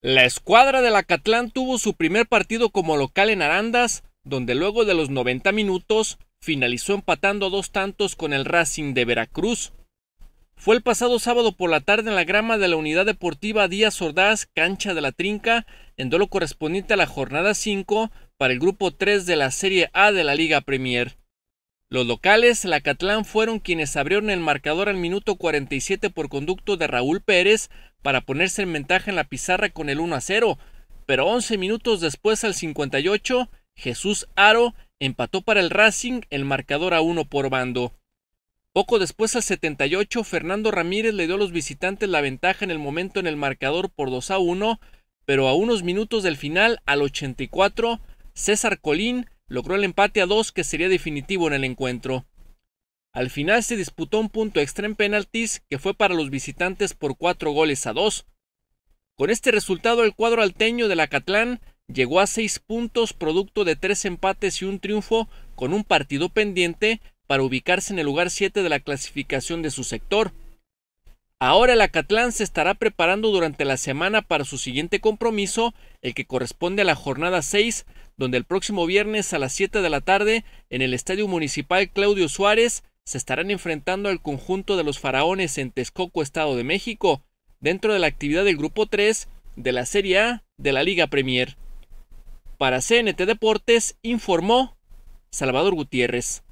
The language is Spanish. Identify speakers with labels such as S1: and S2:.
S1: La escuadra del Acatlán tuvo su primer partido como local en Arandas, donde luego de los 90 minutos finalizó empatando dos tantos con el Racing de Veracruz. Fue el pasado sábado por la tarde en la grama de la Unidad Deportiva Díaz Ordaz, cancha de la Trinca, en duelo correspondiente a la jornada 5 para el grupo 3 de la Serie A de la Liga Premier. Los locales la Catlán fueron quienes abrieron el marcador al minuto 47 por conducto de Raúl Pérez para ponerse en ventaja en la pizarra con el 1 a 0, pero 11 minutos después al 58, Jesús Aro empató para el Racing el marcador a 1 por bando. Poco después al 78, Fernando Ramírez le dio a los visitantes la ventaja en el momento en el marcador por 2 a 1, pero a unos minutos del final, al 84, César Colín logró el empate a dos que sería definitivo en el encuentro. Al final se disputó un punto extra en penaltis que fue para los visitantes por cuatro goles a dos. Con este resultado el cuadro alteño del Acatlán llegó a seis puntos producto de tres empates y un triunfo con un partido pendiente para ubicarse en el lugar siete de la clasificación de su sector. Ahora el Acatlán se estará preparando durante la semana para su siguiente compromiso, el que corresponde a la jornada 6, donde el próximo viernes a las 7 de la tarde, en el Estadio Municipal Claudio Suárez, se estarán enfrentando al conjunto de los faraones en Texcoco, Estado de México, dentro de la actividad del Grupo 3 de la Serie A de la Liga Premier. Para CNT Deportes informó Salvador Gutiérrez.